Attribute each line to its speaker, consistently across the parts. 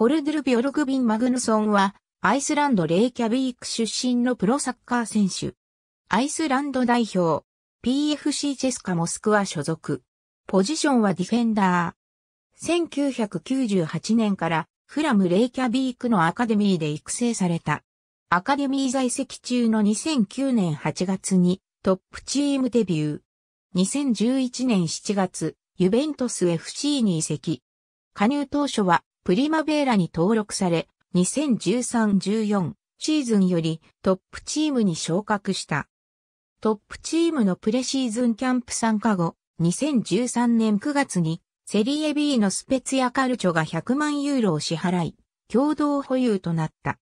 Speaker 1: ホルドゥル・ビョルグビン・マグヌソンは、アイスランド・レイキャビーク出身のプロサッカー選手。アイスランド代表、PFC チェスカ・モスクワ所属。ポジションはディフェンダー。1998年から、フラム・レイキャビークのアカデミーで育成された。アカデミー在籍中の2009年8月に、トップチームデビュー。2011年7月、ユベントス FC に移籍。加入当初はプリマベーラに登録され、2013-14シーズンよりトップチームに昇格した。トップチームのプレシーズンキャンプ参加後、2013年9月にセリエ B のスペツヤカルチョが100万ユーロを支払い、共同保有となった。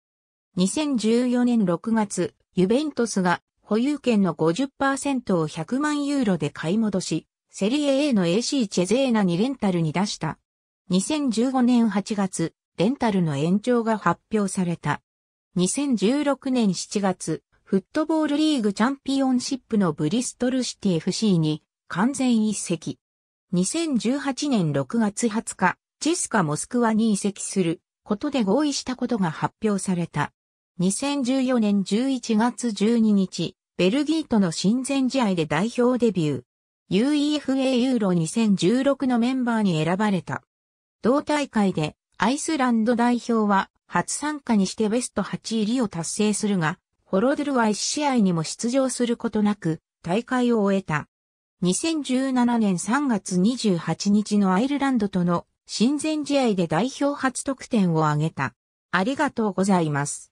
Speaker 1: 2014年6月、ユベントスが保有権の50%を100万ユーロで買い戻し、セリエ A の AC チェゼーナにレンタルに出した。2015年8月、レンタルの延長が発表された。2016年7月、フットボールリーグチャンピオンシップのブリストルシティ FC に完全移籍。2018年6月20日、チスカモスクワに移籍することで合意したことが発表された。2014年11月12日、ベルギーとの親善試合で代表デビュー。UEFA ユーロ2016のメンバーに選ばれた。同大会でアイスランド代表は初参加にしてベスト8入りを達成するが、ホロドゥルは1試合にも出場することなく大会を終えた。2017年3月28日のアイルランドとの親善試合で代表初得点を挙げた。ありがとうございます。